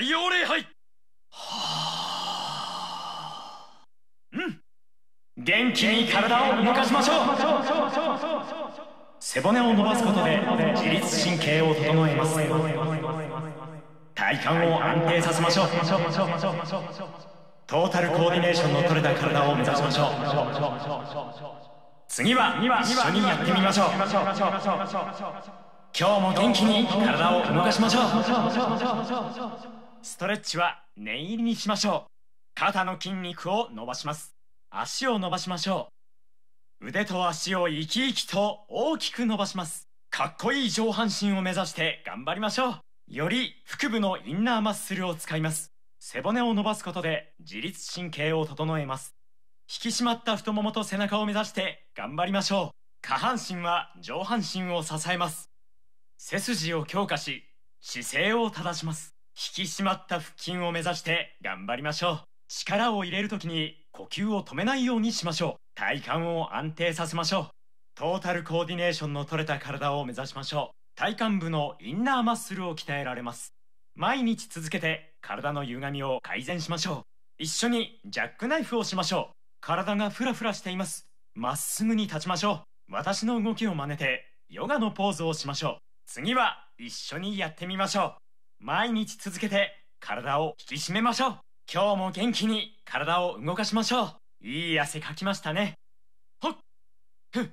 太陽礼拝うん元気に体を動かしましょう背骨を伸ばすことで自律神経を整えます体幹を安定させましょうトータルコーディネーションの取れた体を目指しましょう次は一緒にやってみましょう今日も元気に体を動かしましょうストレッチは念入りにしましょう肩の筋肉を伸ばします足を伸ばしましょう腕と足を生き生きと大きく伸ばしますかっこいい上半身を目指して頑張りましょうより腹部のインナーマッスルを使います背骨を伸ばすことで自律神経を整えます引き締まった太ももと背中を目指して頑張りましょう下半身は上半身を支えます背筋を強化し姿勢を正します引き締まった腹筋を目指して頑張りましょう力を入れる時に呼吸を止めないようにしましょう体幹を安定させましょうトータルコーディネーションの取れた体を目指しましょう体幹部のインナーマッスルを鍛えられます毎日続けて体の歪みを改善しましょう一緒にジャックナイフをしましょう体がフラフラしていますまっすぐに立ちましょう私の動きを真似てヨガのポーズをしましょう次は一緒にやってみましょう毎日続けて体を引き締めましょう今日も元気に体を動かしましょういい汗かきましたねほっふっ